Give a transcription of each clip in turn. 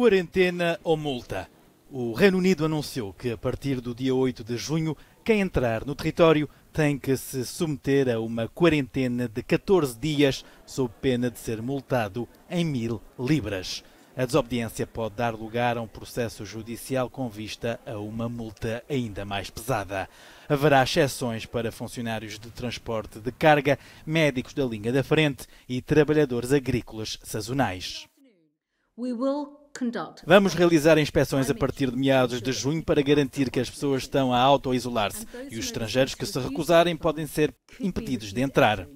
Quarentena ou multa? O Reino Unido anunciou que, a partir do dia 8 de junho, quem entrar no território tem que se submeter a uma quarentena de 14 dias, sob pena de ser multado em mil libras. A desobediência pode dar lugar a um processo judicial com vista a uma multa ainda mais pesada. Haverá exceções para funcionários de transporte de carga, médicos da linha da frente e trabalhadores agrícolas sazonais. We will Vamos realizar inspeções a partir de meados de junho para garantir que as pessoas estão a auto-isolar-se e os estrangeiros que se recusarem podem ser impedidos de entrar.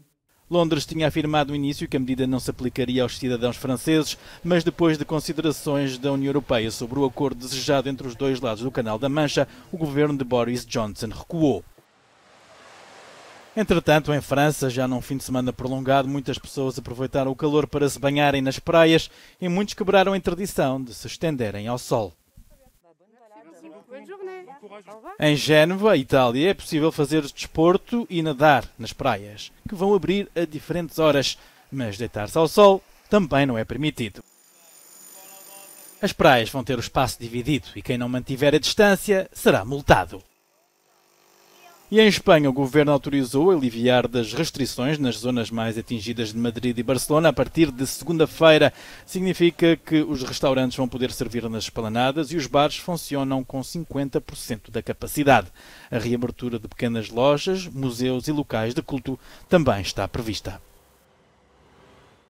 Londres tinha afirmado no início que a medida não se aplicaria aos cidadãos franceses, mas depois de considerações da União Europeia sobre o acordo desejado entre os dois lados do Canal da Mancha, o governo de Boris Johnson recuou. Entretanto, em França, já num fim de semana prolongado, muitas pessoas aproveitaram o calor para se banharem nas praias e muitos quebraram a interdição de se estenderem ao sol. Em Génova, Itália, é possível fazer desporto e nadar nas praias, que vão abrir a diferentes horas, mas deitar-se ao sol também não é permitido. As praias vão ter o espaço dividido e quem não mantiver a distância será multado. E em Espanha, o governo autorizou aliviar das restrições nas zonas mais atingidas de Madrid e Barcelona a partir de segunda-feira. Significa que os restaurantes vão poder servir nas esplanadas e os bares funcionam com 50% da capacidade. A reabertura de pequenas lojas, museus e locais de culto também está prevista.